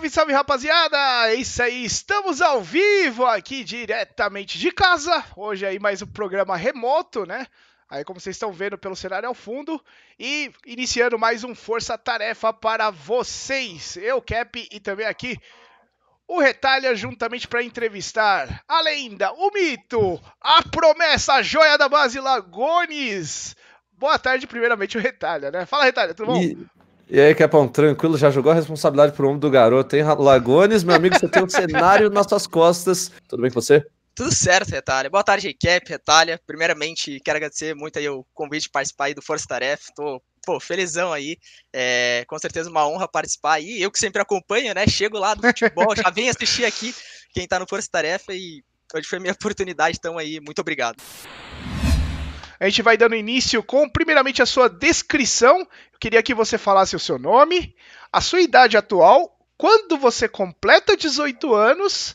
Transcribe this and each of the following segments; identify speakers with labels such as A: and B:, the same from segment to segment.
A: Salve, salve rapaziada! É isso aí, estamos ao vivo aqui diretamente de casa. Hoje aí mais um programa remoto, né? Aí como vocês estão vendo pelo cenário ao fundo e iniciando mais um força tarefa para vocês. Eu Cap e também aqui o Retalha juntamente para entrevistar a lenda, o mito, a promessa, a joia da base Lagones. Boa tarde, primeiramente o Retalha, né? Fala Retalha, tudo bom? E...
B: E aí, Capão, tranquilo, já jogou a responsabilidade pro ombro do garoto, hein? Lagones, meu amigo, você tem um cenário nas suas costas. Tudo bem com você?
C: Tudo certo, Retalha. Boa tarde, Recap, Retalha. Primeiramente, quero agradecer muito aí o convite de participar aí do Força Tarefa. Tô, pô, felizão aí. É, com certeza uma honra participar aí. Eu que sempre acompanho, né? Chego lá do futebol, já venho assistir aqui quem tá no Força Tarefa e hoje foi minha oportunidade, então aí, muito obrigado.
A: A gente vai dando início com, primeiramente, a sua descrição. Eu queria que você falasse o seu nome, a sua idade atual, quando você completa 18 anos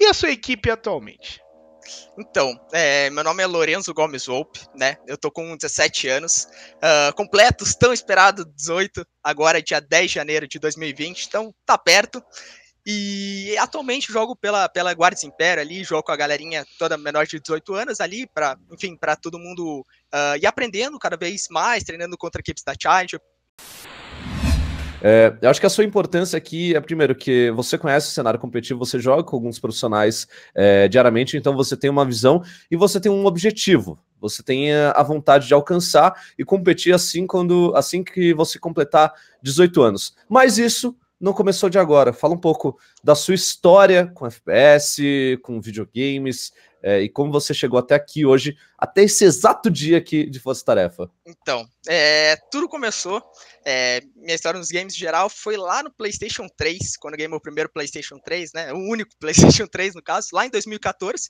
A: e a sua equipe atualmente. Então, é, meu nome é Lorenzo Gomes Volpe,
C: né? Eu tô com 17 anos, uh, ah, completos, tão esperado 18, agora é dia 10 de janeiro de 2020, então tá perto. E atualmente jogo pela, pela Guardas Impera ali, jogo com a galerinha toda menor de 18 anos ali, para enfim, para todo mundo uh, ir aprendendo cada vez mais, treinando contra equipes da Challenge.
B: É, eu acho que a sua importância aqui é, primeiro, que você conhece o cenário competitivo, você joga com alguns profissionais é, diariamente, então você tem uma visão e você tem um objetivo. Você tem a vontade de alcançar e competir assim quando assim que você completar 18 anos. Mas isso não começou de agora. Fala um pouco da sua história com FPS, com videogames é, e como você chegou até aqui hoje até esse exato dia aqui de Força Tarefa?
C: Então, é, tudo começou. É, minha história nos games em geral foi lá no PlayStation 3, quando eu ganhei meu primeiro PlayStation 3, né? O único PlayStation 3, no caso, lá em 2014.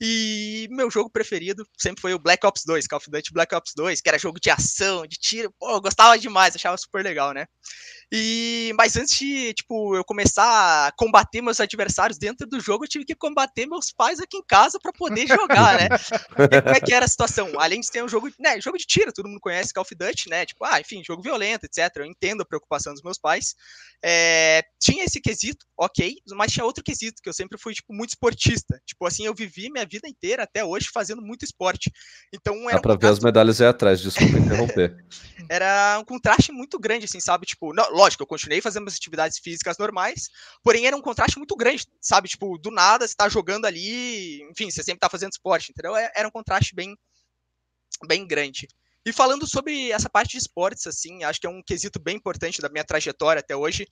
C: E meu jogo preferido sempre foi o Black Ops 2, Call of Duty Black Ops 2, que era jogo de ação, de tiro. Pô, eu gostava demais, achava super legal, né? E, mas antes de, tipo, eu começar a combater meus adversários dentro do jogo, eu tive que combater meus pais aqui em casa para poder jogar, né? como é que que era a situação? Além de ter um jogo, né, jogo de tiro, todo mundo conhece Call of Duty, né? Tipo, ah, enfim, jogo violento, etc. Eu entendo a preocupação dos meus pais. É, tinha esse quesito, ok, mas tinha outro quesito, que eu sempre fui, tipo, muito esportista. Tipo, assim, eu vivi minha vida inteira até hoje fazendo muito esporte. Então, era Dá pra um
B: ver as medalhas aí atrás, desculpa interromper.
C: era um contraste muito grande, assim, sabe? Tipo, não, lógico, eu continuei fazendo minhas atividades físicas normais, porém era um contraste muito grande, sabe? Tipo, do nada você tá jogando ali, enfim, você sempre tá fazendo esporte, entendeu? É, era um contraste bem bem, bem grande. E falando sobre essa parte de esportes, assim, acho que é um quesito bem importante da minha trajetória até hoje.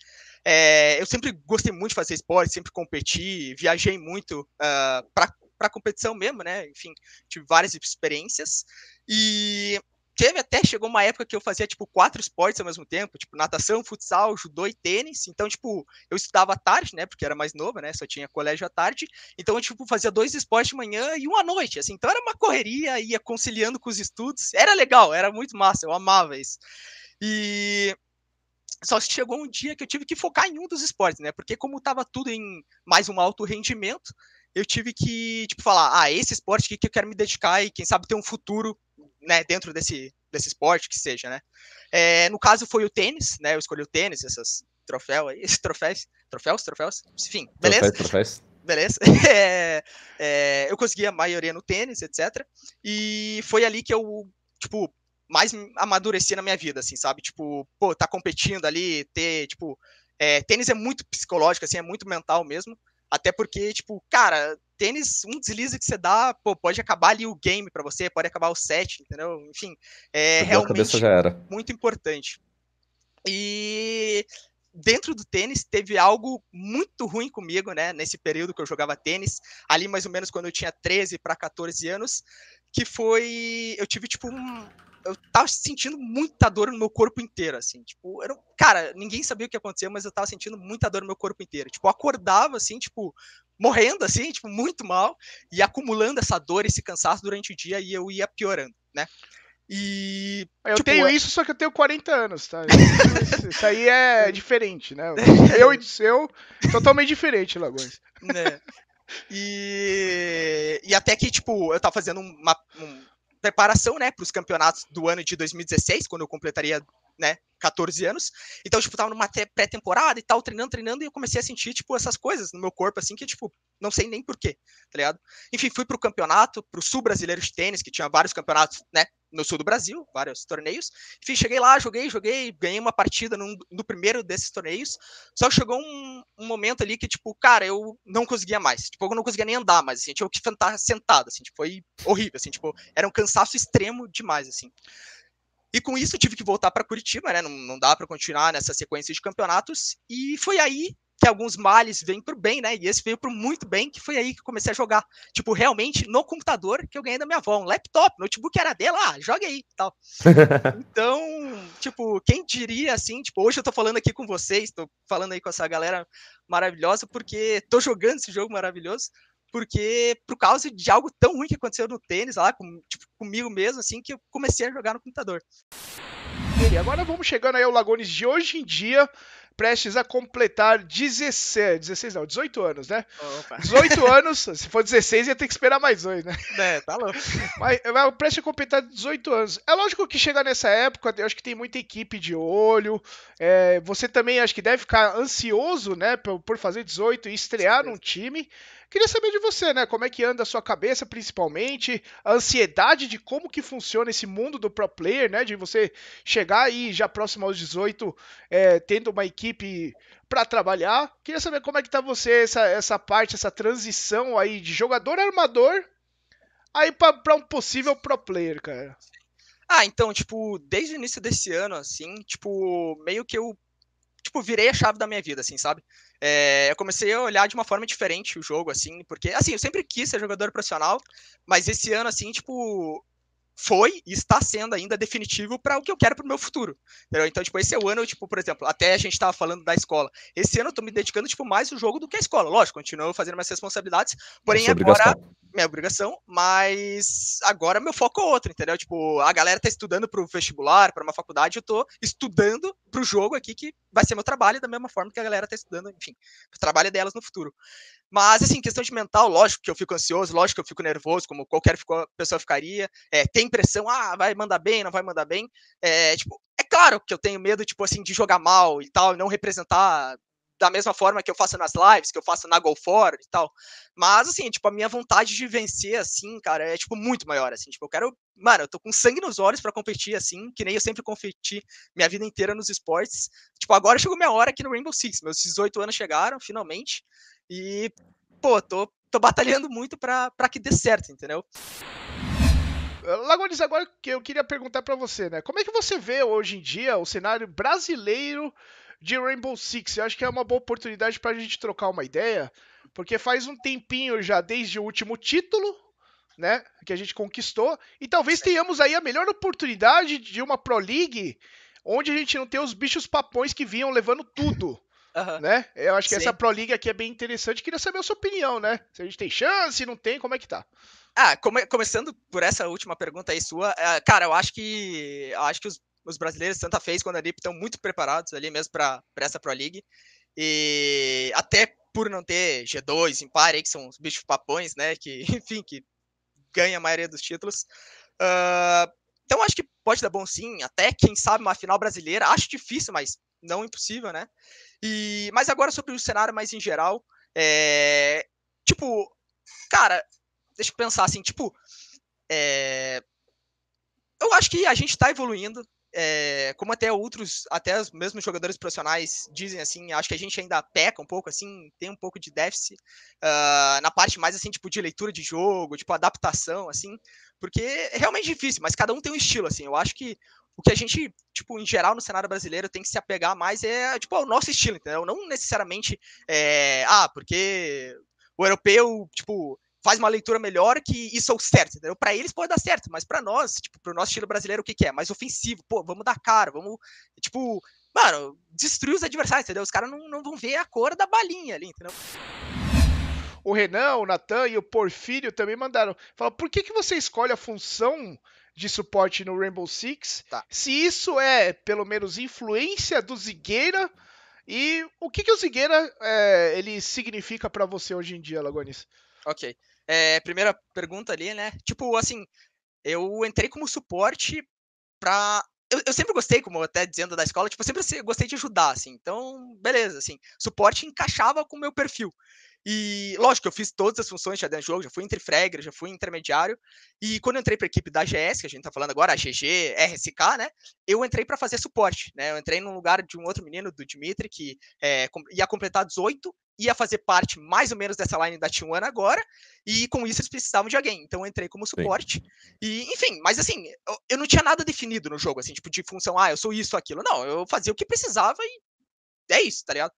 C: É, eu sempre gostei muito de fazer esporte, sempre competi, viajei muito uh, ah, para competição mesmo, né? Enfim, tive várias experiências. E teve até, chegou uma época que eu fazia, tipo, quatro esportes ao mesmo tempo, tipo, natação, futsal, judô e tênis. Então, tipo, eu estudava à tarde, né, porque era mais nova, né, só tinha colégio à tarde. Então, eu, tipo, fazia dois esportes de manhã e um à noite, assim. Então, era uma correria, ia conciliando com os estudos. Era legal, era muito massa, eu amava isso. E só chegou um dia que eu tive que focar em um dos esportes, né? Porque como tava tudo em mais um alto rendimento, eu tive que, tipo, falar, ah, esse esporte aqui que eu quero me dedicar e quem sabe ter um futuro né, dentro desse, desse esporte que seja, né? É, no caso foi o tênis, né? Eu escolhi o tênis, essas troféu aí, esses troféus, troféus, troféus, enfim, beleza? Troféus, troféus. Beleza? É, é, eu consegui a maioria no tênis, etc. E foi ali que eu, tipo, mais amadureci na minha vida, assim, sabe? Tipo, pô, tá competindo ali, ter, tipo, é, tênis é muito psicológico, assim, é muito mental mesmo. Até porque, tipo, cara, tênis, um deslize que você dá, pô, pode acabar ali o game para você, pode acabar o set, entendeu? Enfim, é realmente muito importante. E dentro do tênis teve algo muito ruim comigo, né? Nesse período que eu jogava tênis, ali mais ou menos quando eu tinha 13 para 14 anos, que foi. Eu tive, tipo, um. Eu tava sentindo muita dor no meu corpo inteiro, assim. Tipo, era, cara, ninguém sabia o que aconteceu, mas eu tava sentindo muita dor no meu corpo inteiro. Tipo, eu acordava, assim, tipo, morrendo, assim, tipo, muito mal, e acumulando essa dor, esse cansaço durante o dia, e eu ia piorando, né?
A: E. Eu tipo, tenho é isso, só que eu tenho 40 anos, tá? Isso, aí é diferente, né? Eu e o seu, totalmente diferente, Lagões. Né? E, e até que, tipo, eu tava fazendo uma, uma preparação, né,
C: para os campeonatos do ano de 2016, quando eu completaria né, 14 anos. Então, tipo, tava numa pré-temporada e tal, treinando, treinando, e eu comecei a sentir, tipo, essas coisas no meu corpo, assim, que, tipo, não sei nem porquê, tá ligado? Enfim, fui pro campeonato, pro Sul Brasileiro de Tênis, que tinha vários campeonatos, né, no sul do Brasil, vários torneios. Enfim, cheguei lá, joguei, joguei, ganhei uma partida num, no primeiro desses torneios. Só chegou um, um, momento ali que, tipo, cara, eu não conseguia mais. Tipo, eu não conseguia nem andar mais, assim, tinha que estar sentado, assim, tipo, foi horrível, assim, tipo, era um cansaço extremo demais, assim. E com isso eu tive que voltar para Curitiba, né? Não, não dá para continuar nessa sequência de campeonatos. E foi aí que alguns males vêm pro bem, né? E esse veio pro muito bem, que foi aí que comecei a jogar. Tipo, realmente no computador que eu ganhei da minha avó, um laptop, notebook era dela, ah, joga aí tal. então, tipo, quem diria assim, tipo, hoje eu tô falando aqui com vocês, tô falando aí com essa galera maravilhosa, porque tô jogando esse jogo maravilhoso, porque por causa de algo tão ruim que aconteceu no tênis lá, com, tipo, comigo mesmo, assim, que
A: eu comecei a jogar no computador. E agora vamos chegando aí ao Lagones de hoje em dia prestes a completar 16, 16 não, 18 anos, né? Opa. 18 anos, se for 16 ia ter que esperar mais dois, né? É, tá louco. Mas, mas prestes a completar 18 anos. É lógico que chegar nessa época, eu acho que tem muita equipe de olho, é, você também acho que deve ficar ansioso, né, por, por fazer 18 e estrear num time. Queria saber de você, né? Como é que anda a sua cabeça, principalmente, a ansiedade de como que funciona esse mundo do pro player, né? De você chegar aí já próximo aos 18, é, tendo uma equipe equipe para trabalhar. Queria saber como é que tá você essa, essa parte, essa transição aí de jogador armador aí para um possível pro player, cara. Ah, então, tipo, desde o início desse ano, assim, tipo, meio que eu,
C: tipo, virei a chave da minha vida, assim, sabe? É, eu comecei a olhar de uma forma diferente o jogo, assim, porque, assim, eu sempre quis ser jogador profissional, mas esse ano, assim, tipo, foi e está sendo ainda definitivo para o que eu quero para o meu futuro. Entendeu? Então, tipo, esse é o ano, tipo, por exemplo, até a gente estava falando da escola. Esse ano eu estou me dedicando, tipo, mais o jogo do que a escola. Lógico, continuo fazendo minhas responsabilidades, porém agora obrigação. minha obrigação, mas agora meu foco é outro, entendeu? Tipo, a galera está estudando para o vestibular, para uma faculdade, eu estou estudando para o jogo aqui que vai ser meu trabalho da mesma forma que a galera está estudando, enfim, o trabalho delas no futuro. Mas, assim, questão de mental, lógico que eu fico ansioso, lógico que eu fico nervoso, como qualquer pessoa ficaria. É, tem pressão, ah, vai mandar bem, não vai mandar bem. É, tipo, é claro que eu tenho medo, tipo assim, de jogar mal e tal, não representar da mesma forma que eu faço nas lives, que eu faço na Go For e tal. Mas, assim, tipo, a minha vontade de vencer, assim, cara, é, tipo, muito maior, assim. Tipo, eu quero... Mano, eu tô com sangue nos olhos para competir, assim, que nem eu sempre competi minha vida inteira nos esportes. Tipo, agora chegou minha hora aqui no Rainbow Six. Meus 18 anos chegaram, finalmente. E, pô, tô,
A: tô batalhando muito pra, pra que dê certo, entendeu? Lagones, agora que eu queria perguntar para você, né? Como é que você vê hoje em dia o cenário brasileiro de Rainbow Six? Eu acho que é uma boa oportunidade para a gente trocar uma ideia, porque faz um tempinho já desde o último título, né, que a gente conquistou, e talvez tenhamos aí a melhor oportunidade de uma Pro League onde a gente não tem os bichos papões que vinham levando tudo. Uhum. Né? Eu acho que Sim. essa Pro League aqui é bem interessante. Queria saber a sua opinião, né? Se a gente tem chance, não tem, como é que tá? Ah, come, começando por essa última pergunta aí sua, é,
C: cara, eu acho que eu acho que os, os brasileiros Santa Fez quando ali estão muito preparados ali mesmo para essa Pro League. E até por não ter G2, Impar aí, que são os bichos papões, né? Que, enfim, que ganha a maioria dos títulos. Uh, então acho que pode dar bom sim, até quem sabe uma final brasileira. Acho difícil, mas não impossível, né? E mas agora sobre o cenário mais em geral, é, tipo, cara, deixa eu pensar assim, tipo, é, eu acho que a gente está evoluindo, é, como até outros, até os mesmos jogadores profissionais dizem assim, acho que a gente ainda peca um pouco, assim, tem um pouco de déficit uh, na parte mais assim, tipo, de leitura de jogo, tipo, adaptação, assim, porque é realmente difícil, mas cada um tem um estilo, assim, eu acho que o que a gente, tipo, em geral no cenário brasileiro tem que se apegar mais é, tipo, ao nosso estilo, entendeu? Não necessariamente, é, ah, porque o europeu, tipo, faz uma leitura melhor que isso é o certo, entendeu? Para eles pode dar certo, mas para nós, tipo, pro nosso estilo brasileiro, o que, que é? Mais ofensivo, pô, vamos dar cara, vamos, tipo, mano, destruir os
A: adversários, entendeu? Os caras não, não vão ver a cor da balinha ali, entendeu? O Renan, o Natan e o Porfírio também mandaram. Fala, por que, que você escolhe a função de suporte no Rainbow Six? Tá. Se isso é, pelo menos, influência do Zigueira e o que, que o Zigueira é, ele significa para você hoje em dia, Lagonis?
C: Ok. É, primeira pergunta ali, né? Tipo, assim, eu entrei como suporte pra. Eu, eu, sempre gostei, como até dizendo da escola, tipo, eu sempre gostei de ajudar, assim. Então, beleza, assim. Suporte encaixava com o meu perfil. E, lógico, eu fiz todas as funções já dentro do jogo, já fui entre fragger, já fui intermediário. E quando eu entrei para a equipe da GS, que a gente tá falando agora, a GG, RSK, né? Eu entrei para fazer suporte, né? Eu entrei no lugar de um outro menino, do Dimitri, que é, ia completar 18 ia fazer parte mais ou menos dessa line da T1 agora, e com isso eles precisavam de alguém. Então eu entrei como suporte. Sim. E, enfim, mas assim, eu, eu, não tinha nada definido no jogo, assim, tipo, de função, ah, eu sou isso, aquilo. Não, eu fazia o que precisava e é isso, tá ligado?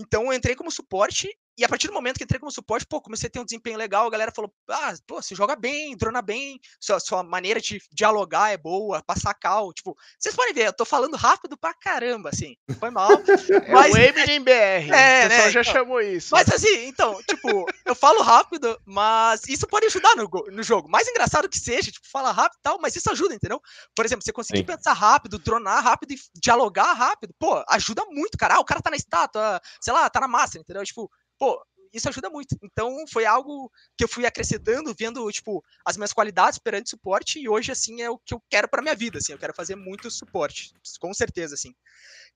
C: Então eu entrei como suporte e a partir do momento que entrei como suporte, pô, comecei a ter um desempenho legal, a galera falou, ah, pô, você joga bem, drona bem, sua, sua maneira de dialogar é boa, passar cal, tipo, vocês podem ver, eu tô falando rápido pra caramba, assim, foi mal. é o
A: BR, é, o é, pessoal né, já então, chamou
C: isso. Mas assim, então, tipo, eu falo rápido, mas isso pode ajudar no, no jogo, mais engraçado que seja, tipo, falar rápido e tal, mas isso ajuda, entendeu? Por exemplo, você conseguir Sim. pensar rápido, dronar rápido e dialogar rápido, pô, ajuda muito, cara, ah, o cara tá na estátua, sei lá, tá na massa, entendeu? Tipo, pô, isso ajuda muito. Então foi algo que eu fui acrescentando, vendo tipo as minhas qualidades perante suporte e hoje assim é o que eu quero para minha vida, assim, eu quero fazer muito suporte, com certeza assim.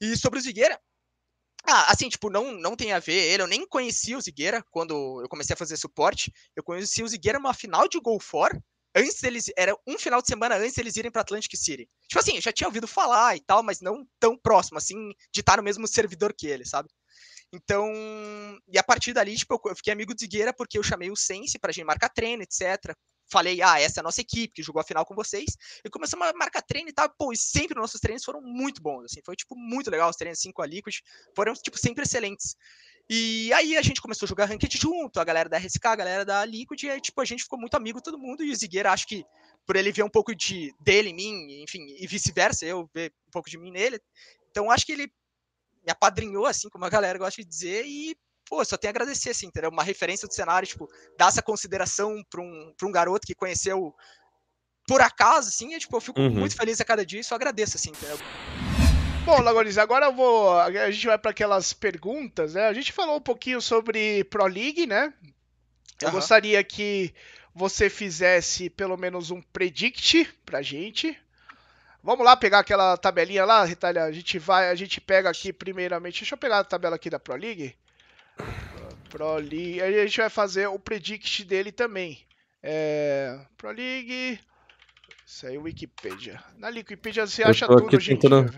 C: E sobre o Zigueira, ah, assim, tipo, não, não tem a ver ele. Eu nem conhecia o Zigueira quando eu comecei a fazer suporte. Eu conheci o Zigueira numa final de Gol for Antes deles. Era um final de semana antes deles irem para Atlantic City. Tipo assim, eu já tinha ouvido falar e tal, mas não tão próximo, assim, de estar no mesmo servidor que ele, sabe? Então, e a partir dali, tipo, eu fiquei amigo do Zigueira porque eu chamei o Sense pra gente marcar treino, etc. Falei, ah, essa é a nossa equipe que jogou a final com vocês. E começamos a marcar treino e tal. Pô, e sempre nossos treinos foram muito bons, assim. Foi, tipo, muito legal os treinos, assim, com a Liquid. Foram, tipo, sempre excelentes. E aí a gente começou a jogar ranked junto, a galera da RSK, a galera da Liquid, e aí, tipo, a gente ficou muito amigo todo mundo, e o Zigueira, acho que por ele ver um pouco de dele em mim, enfim, e vice-versa, eu ver um pouco de mim nele. Então acho que ele me apadrinhou, assim, como a galera gosta de dizer, e, pô, só tenho a agradecer, assim, entendeu? Uma referência do cenário, tipo, dar essa consideração para um, pra um garoto que conheceu por acaso, assim, eu, tipo, eu fico uhum. muito
A: feliz a cada dia e só agradeço, assim, entendeu? Bom, Lagoriz, agora eu vou. A gente vai para aquelas perguntas, né? A gente falou um pouquinho sobre Pro League, né? Eu uhum. gostaria que você fizesse pelo menos um predict pra gente. Vamos lá pegar aquela tabelinha lá, Ritalha? A gente vai, a gente pega aqui primeiramente. Deixa eu pegar a tabela aqui da Pro League. Pro League. A gente vai fazer o predict dele também. É, Pro League. Isso aí, é Wikipedia. Na Wikipedia você acha tudo, gente. Tentando...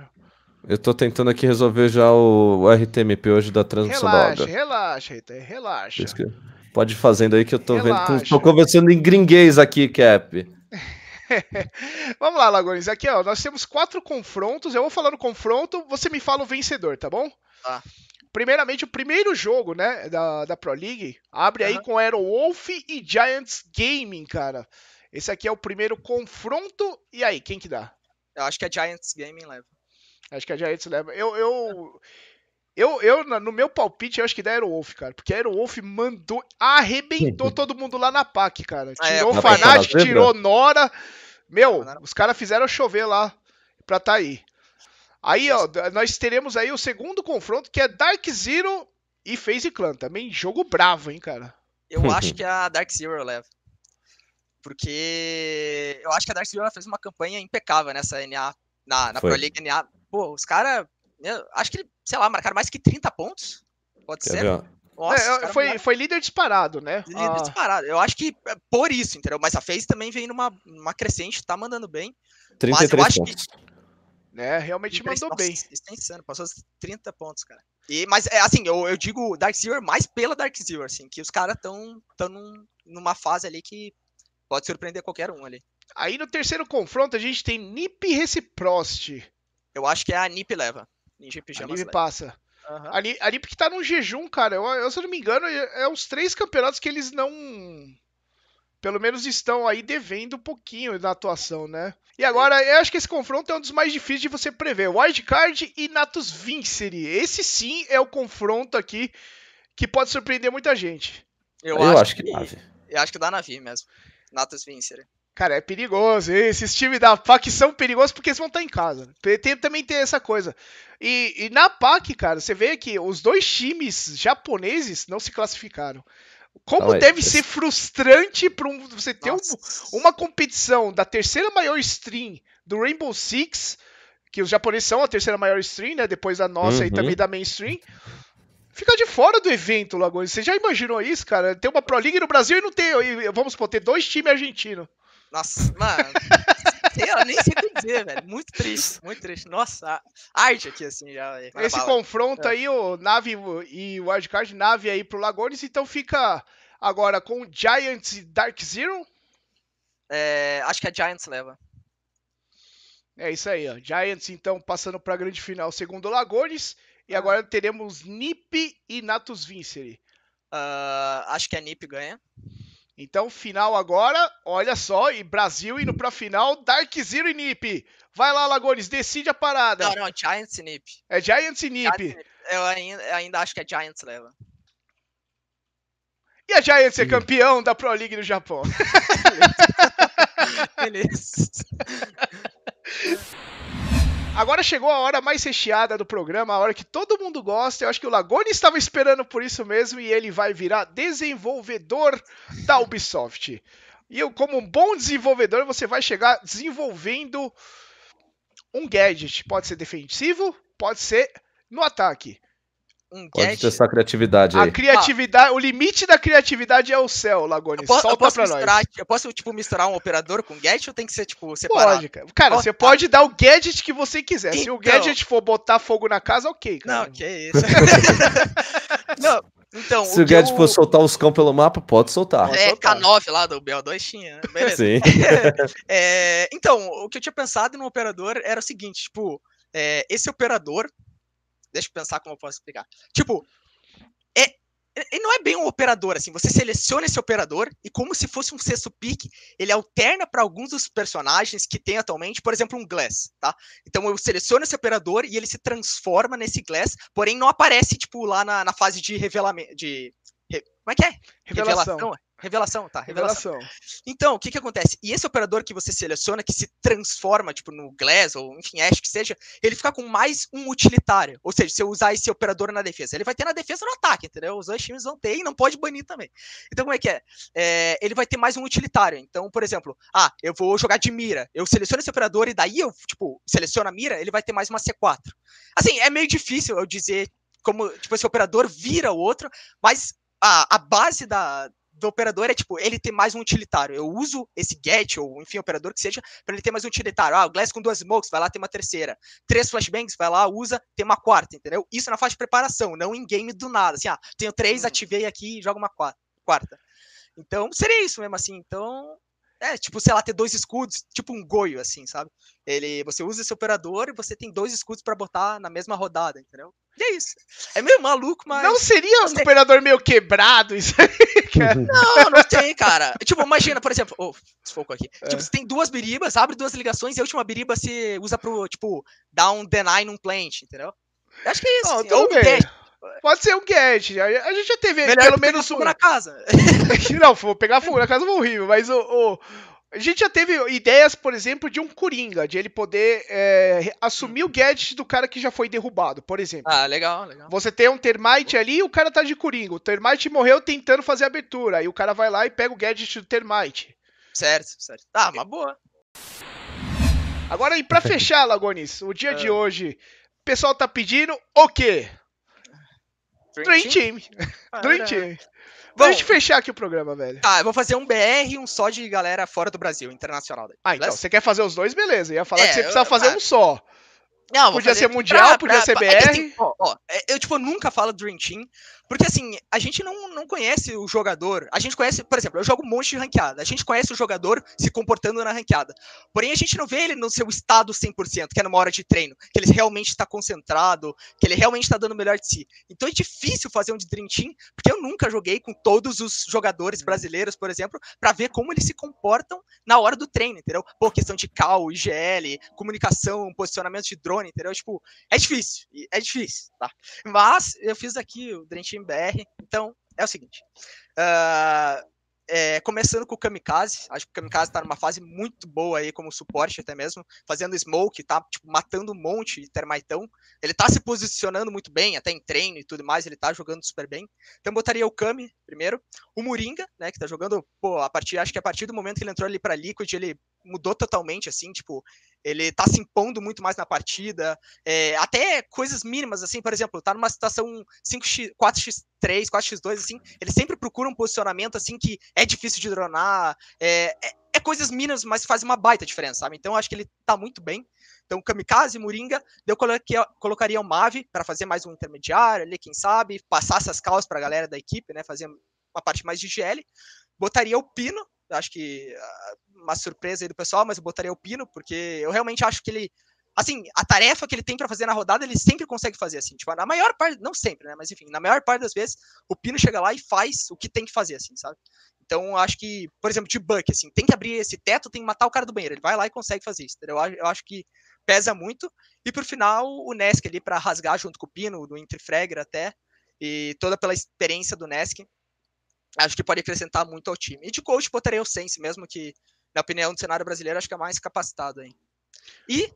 B: Eu tô tentando aqui resolver já o RTMP hoje da transmissão relaxa, da obra.
A: Relaxa, Rita, relaxa,
B: relaxa. Pode ir fazendo aí que eu tô relaxa. vendo. Tô conversando em gringuês aqui, Cap.
A: Vamos lá, Lagones. Aqui, ó, nós temos quatro confrontos. Eu vou falando confronto, você me fala o vencedor, tá bom? Tá. Primeiramente, o primeiro jogo, né, da, da Pro League, abre uhum. aí com Aero Wolf e Giants Gaming, cara. Esse aqui é o primeiro confronto. E aí, quem que dá? Eu acho que a é Giants Gaming leva. Acho que a é Giants leva. Eu, eu, é. Eu, eu, no meu palpite, eu acho que dá Aerowolf, cara. Porque Aerowolf mandou, arrebentou todo mundo lá na PAC, cara. Tirou ah, é, tirou né, Nora. Meu, os caras fizeram chover lá pra tá aí. Aí, ó, nós teremos aí o segundo confronto, que é Dark Zero e FaZe Clan. Também jogo bravo, hein, cara. Eu acho que a
C: Dark Zero leva. Porque eu acho que a Dark Zero fez uma campanha impecável nessa NA, na, na Pro League NA. Pô, os caras eu acho que, sei lá, marcaram mais que 30 pontos. Pode Quer ser? Nossa, é, é foi, é.
A: foi líder disparado, né? Líder ah. disparado.
C: Eu acho que é por isso, entendeu? Mas a FaZe também vem numa, numa crescente, tá mandando bem.
B: 33 mas eu acho pontos. que.
C: Né, realmente mandou nossa, bem. Isso é insano, passou 30 pontos, cara. E, mas, é, assim, eu, eu digo Dark Zero mais pela Dark Zero, assim, que os caras estão tão num, numa fase ali que pode surpreender qualquer um ali. Aí no terceiro confronto a gente tem
A: Nip e Reciprost. Eu acho que é a Nip leva. Ninja Pijama Anime passa. Uhum. Ali, ali porque tá num jejum, cara. Eu, eu, se eu não me engano, é uns é três campeonatos que eles não. Pelo menos estão aí devendo um pouquinho na atuação, né? E agora, eu acho que esse confronto é um dos mais difíceis de você prever. Wildcard e Natus Vincere. Esse sim é o confronto aqui que pode surpreender muita gente. Eu, eu acho, acho, que, que dá. Eu acho que dá na mesmo. Natus Vincere. Cara, é perigoso. Esses times da PAC são perigosos porque eles vão estar em casa. Né? Tem, também tem essa coisa. E, e na PAC, cara, você vê que os dois times japoneses não se classificaram. Como deve ser frustrante para um, você ter um, uma competição da terceira maior stream do Rainbow Six, que os japoneses são a terceira maior stream, né? Depois uhum. da nossa uhum. e também da mainstream ficar de fora do evento, Lagoa. Você já imaginou isso, cara? Ter uma Pro League no Brasil e não ter. Vamos supor, ter dois times argentinos. Nossa, mano. eu nem sei o que dizer, velho. Muito triste,
C: muito triste. Nossa, arte aqui, assim, já. É. Esse bala. confronto é. aí,
A: o Nave e o Wildcard, Nave aí pro Lagones, então fica agora com Giants e Dark Zero. É, acho que a Giants leva. É isso aí, ó. Giants, então, passando pra grande final, segundo Lagones. E ah. agora teremos Nip e Natus Vincere. Uh, acho que a Nip ganha. Então, final agora, olha só, e Brasil indo pra final, Dark Zero e Nip. Vai lá, Lagones, decide a parada. Não, não, Giants e Nip. É Giants e Nip. eu ainda, eu ainda acho que é Giants leva. E a Giants é campeão da Pro League no Japão. Beleza. Agora chegou a hora mais recheada do programa, a hora que todo mundo gosta. Eu acho que o Lagone estava esperando por isso mesmo e ele vai virar desenvolvedor da Ubisoft. E eu, como um bom desenvolvedor, você vai chegar desenvolvendo um gadget. Pode ser defensivo, pode ser no ataque um
B: Pode gadget. testar a criatividade aí. A
A: criatividade, ah. o limite da criatividade é o céu, Lagoni. Eu posso, Solta eu posso pra misturar, nós. Eu posso, tipo, misturar um operador com gadget ou tem que ser, tipo, separado? Pode, cara. cara oh, você tá. pode dar o gadget que você quiser. Então... Se o então. gadget for botar fogo na casa, ok. Cara. Não, que é isso. Não, então, Se o, o Guedes eu... for
B: soltar os cão pelo mapa, pode soltar. É,
C: K9 lá do BO2 tinha, né? Beleza. Sim.
B: é, então,
C: o que eu tinha pensado no operador era o seguinte, tipo, é, esse operador, Deixa eu pensar como eu posso explicar. Tipo, é, ele não é bem um operador, assim. Você seleciona esse operador e, como se fosse um sexto pick, ele alterna para alguns dos personagens que tem atualmente, por exemplo, um Glass, tá? Então eu seleciono esse operador e ele se transforma nesse Glass, porém não aparece, tipo, lá na, na fase de revelamento. De, re, como é que é? Revelação. Revelação. É. Revelação, tá. Revelação. revelação. Então, o que que acontece? E esse operador que você seleciona, que se transforma, tipo, no Glass ou enfim, Ash, que seja, ele fica com mais um utilitário. Ou seja, se eu usar esse operador na defesa, ele vai ter na defesa no ataque, entendeu? Os dois times vão ter e não pode banir também. Então, como é que é? é ele vai ter mais um utilitário. Então, por exemplo, ah, eu vou jogar de mira. Eu seleciono esse operador e daí eu, tipo, seleciono a mira, ele vai ter mais uma C4. Assim, é meio difícil eu dizer como, tipo, esse operador vira o outro, mas a, a base da, do operador é tipo, ele tem mais um utilitário. Eu uso esse get, ou enfim, operador que seja, para ele ter mais um utilitário. Ah, o Glass com duas smokes, vai lá, tem uma terceira. Três flashbangs, vai lá, usa, tem uma quarta, entendeu? Isso na fase de preparação, não em game do nada. Assim, ah, tenho três, uhum. ativei aqui e jogo uma quarta. Então, seria isso mesmo assim. Então, é, tipo, sei lá, ter dois escudos, tipo um goio, assim, sabe? Ele, você usa esse operador e você tem dois escudos para botar na mesma rodada, entendeu? E é isso. É meio maluco, mas. Não seria um operador meio quebrado isso aí,
B: cara? Não, não
C: tem, cara. Tipo, imagina, por exemplo. Oh, desfoco aqui. É. Tipo, você tem duas biribas, abre duas ligações e a última biriba se usa pro, tipo, dar um deny num plant, entendeu? Acho que é isso. Oh, assim. Ou um dash.
A: Pode ser um gadget. A gente já teve Melhor pelo menos um. na casa. não, vou pegar fogo na casa é horrível, mas o, o, a gente já teve ideias, por exemplo, de um Coringa, de ele poder é, assumir hum. o gadget do cara que já foi derrubado, por exemplo. Ah, legal, legal. Você tem um Termite ali e o cara tá de Coringa. O Termite morreu tentando fazer a abertura. Aí o cara vai lá e pega o gadget do Termite. Certo, certo. Tá, ah, uma boa. Agora, e pra fechar, Lagonis, o dia é. de ah. hoje, o pessoal tá pedindo o quê? Dream, Team. Ah, é Dream Team. Bom, Deixa eu fechar aqui o programa, velho. Tá, eu vou
C: fazer um BR e um só de galera fora do Brasil, internacional. Daí, ah, então, você quer fazer os dois? Beleza. Eu ia falar é, que você precisava fazer ah. um só.
A: Não, podia ser mundial, pra, podia pra, ser BR. É assim,
C: ó, ó, é, eu, tipo, nunca falo Dream Team, porque assim, a gente não, não conhece o jogador. A gente conhece, por exemplo, eu jogo um monte de ranqueada. A gente conhece o jogador se comportando na ranqueada. Porém, a gente não vê ele no seu estado 100%, que é numa hora de treino, que ele realmente está concentrado, que ele realmente está dando o melhor de si. Então é difícil fazer um de Dream Team, porque eu nunca joguei com todos os jogadores uhum. brasileiros, por exemplo, para ver como eles se comportam na hora do treino, entendeu? Pô, questão de cal, IGL, comunicação, posicionamento de drone, entendeu? Tipo, é difícil. É difícil, tá? Mas eu fiz aqui o Dream Team time BR. Então, é o seguinte. Uh, é, começando com o Kamikaze, acho que o Kamikaze tá numa fase muito boa aí como suporte até mesmo, fazendo smoke, tá tipo, matando um monte de termaitão. Ele tá se posicionando muito bem, até em treino e tudo mais, ele tá jogando super bem. Então botaria o Kami primeiro, o Moringa, né, que tá jogando, pô, a partir, acho que a partir do momento que ele entrou ali para Liquid, ele mudou totalmente, assim, tipo, ele tá se impondo muito mais na partida, é, até coisas mínimas, assim, por exemplo, tá numa situação 5x, 4x3, 4x2, assim, ele sempre procura um posicionamento, assim, que é difícil de dronar, é, é, é coisas mínimas, mas faz uma baita diferença, sabe? Então, acho que ele tá muito bem. Então, Kamikaze, Moringa, eu colocaria o Mave para fazer mais um intermediário ali, quem sabe, passar essas calças pra galera da equipe, né, fazer uma parte mais de GL. Botaria o Pino, acho que ah, uma surpresa aí do pessoal, mas eu botaria o Pino, porque eu realmente acho que ele. Assim, a tarefa que ele tem para fazer na rodada, ele sempre consegue fazer, assim. Tipo, na maior parte, não sempre, né? Mas enfim, na maior parte das vezes, o Pino chega lá e faz o que tem que fazer, assim, sabe? Então, acho que, por exemplo, de Buck, assim, tem que abrir esse teto, tem que matar o cara do banheiro. Ele vai lá e consegue fazer isso, entendeu? Eu acho que pesa muito. E por final, o Nesk ali para rasgar junto com o Pino, do Interfreger até, e toda pela experiência do Nesk. Acho que pode acrescentar muito ao time. E de coach, botaria o Sense mesmo, que na opinião do cenário brasileiro, acho que é mais capacitado aí. E.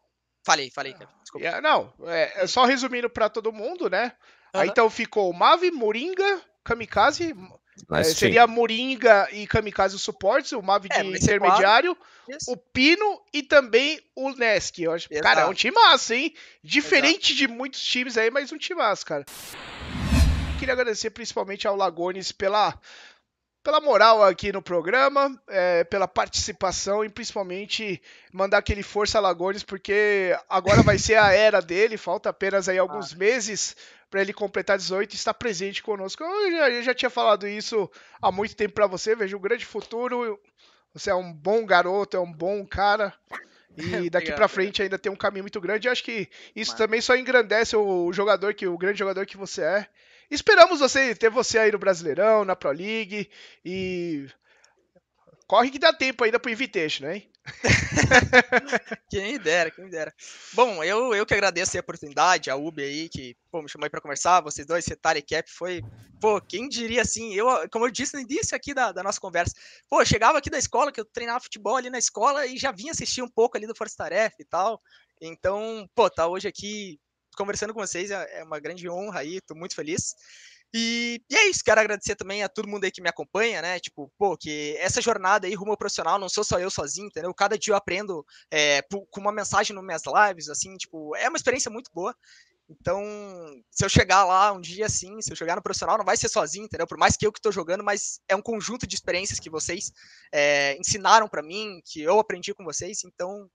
C: Falei, falei, ah, desculpa. É, não,
A: é, é, só resumindo para todo mundo, né? Uhum. Aí então ficou Mavi, Moringa, Kamikaze. Nice é, seria Moringa e Kamikaze os suportes, o Mavi é, de intermediário, o Pino e também o Nesk. Eu acho, cara, é um time massa, hein? Diferente Exato. de muitos times aí, mas um time massa, cara. Queria agradecer principalmente ao Lagones pela pela moral aqui no programa, é, pela participação e principalmente mandar aquele força Lagones, porque agora vai ser a era dele, falta apenas aí alguns ah. meses para ele completar 18 e estar presente conosco. Eu já, eu já tinha falado isso há muito tempo para você, vejo um grande futuro. Você é um bom garoto, é um bom cara. E daqui para frente ainda tem um caminho muito grande. Eu acho que isso também só engrandece o jogador que o grande jogador que você é. Esperamos você ter você aí no Brasileirão, na Pro League e corre que dá tempo ainda pro Invitation, né?
C: quem dera, quem dera. Bom, eu, eu que agradeço a oportunidade, a Ubi aí, que pô, me chamou aí pra conversar, vocês dois, Setara e Cap, foi, pô, quem diria assim, eu, como eu disse no início aqui da, da nossa conversa, pô, eu chegava aqui da escola, que eu treinava futebol ali na escola e já vinha assistir um pouco ali do Força Tarefa e tal, então, pô, tá hoje aqui conversando com vocês, é, é uma grande honra aí, tô muito feliz. E, e, é isso, quero agradecer também a todo mundo aí que me acompanha, né? Tipo, pô, que essa jornada aí rumo ao profissional, não sou só eu sozinho, entendeu? Cada dia eu aprendo é, com uma mensagem nas minhas lives, assim, tipo, é uma experiência muito boa. Então, se eu chegar lá um dia assim, se eu chegar no profissional, não vai ser sozinho, entendeu? Por mais que eu que estou jogando, mas é um conjunto de experiências que vocês é, ensinaram para mim, que eu aprendi com vocês. Então,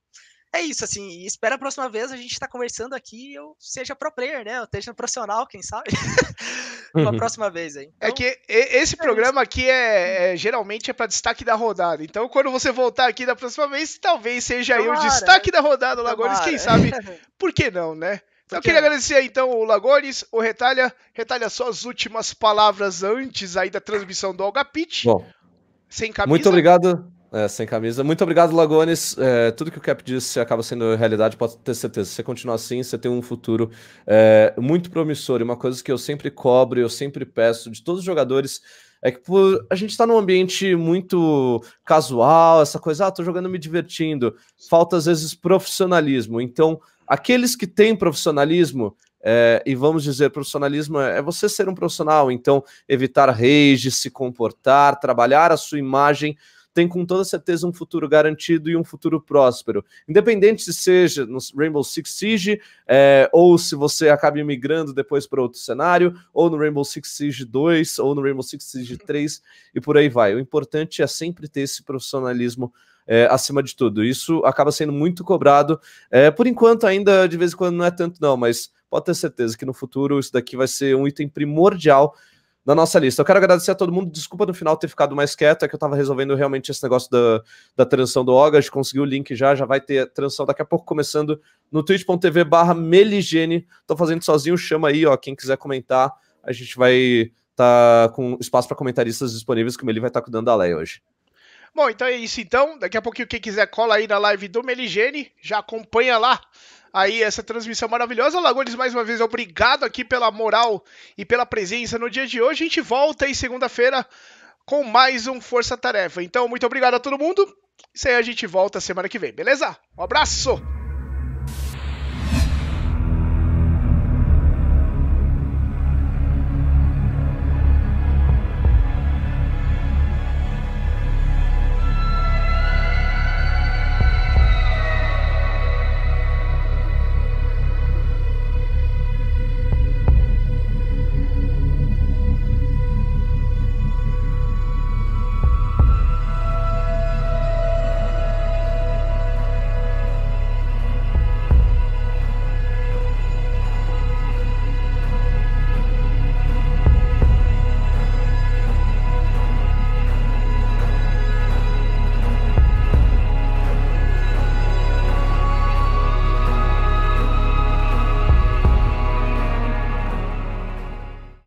C: é isso, assim, espero a próxima vez a gente estar tá conversando aqui e eu seja pro player, né? Eu esteja profissional, quem sabe? Uhum. próxima vez aí.
A: É então, é que esse é programa isso. aqui é, é, geralmente é para destaque da rodada. Então, quando você voltar aqui da próxima vez, talvez seja Tomara, aí o destaque né? da rodada, Lagones, quem sabe? Por que não, né? Então, eu queria agradecer então o Lagones, o Retalha. Retalha, só as últimas palavras antes aí da transmissão do Algapit. Bom, sem camisa. Muito obrigado.
B: É, sem camisa. Muito obrigado, Lagones. É, tudo que o Cap disse acaba sendo realidade, pode ter certeza. Se você continuar assim, você tem um futuro é, muito promissor. E uma coisa que eu sempre cobro, eu sempre peço de todos os jogadores, é que por, a gente está num ambiente muito casual, essa coisa, ah, tô jogando me divertindo. Falta às vezes profissionalismo. Então, aqueles que têm profissionalismo, é, e vamos dizer, profissionalismo é, é você ser um profissional, então evitar rage, se comportar, trabalhar a sua imagem tem com toda certeza um futuro garantido e um futuro próspero. Independente se seja no Rainbow Six Siege, é, ou se você acabe migrando depois para outro cenário, ou no Rainbow Six Siege 2, ou no Rainbow Six Siege 3 e por aí vai. O importante é sempre ter esse profissionalismo é, acima de tudo. Isso acaba sendo muito cobrado. É, por enquanto, ainda de vez em quando não é tanto, não, mas pode ter certeza que no futuro isso daqui vai ser um item primordial na nossa lista. Eu quero agradecer a todo mundo. Desculpa no final ter ficado mais quieto, é que eu tava resolvendo realmente esse negócio da, da transição do Ogas. Consegui o link já, já vai ter transição daqui a pouco, começando no twitch.tv barra Meligene. Tô fazendo sozinho, chama aí, ó. Quem quiser comentar, a gente vai tá com espaço para comentaristas disponíveis, como ele vai estar tá cuidando da lei hoje.
A: Bom, então é isso então. Daqui a pouquinho quem quiser cola aí na live do Meligene, já acompanha lá aí essa transmissão maravilhosa. Lagones, mais uma vez, obrigado aqui pela moral e pela presença no dia de hoje. A gente volta aí segunda-feira com mais um Força Tarefa. Então, muito obrigado a todo mundo. Isso aí a gente volta semana que vem, beleza? Um abraço!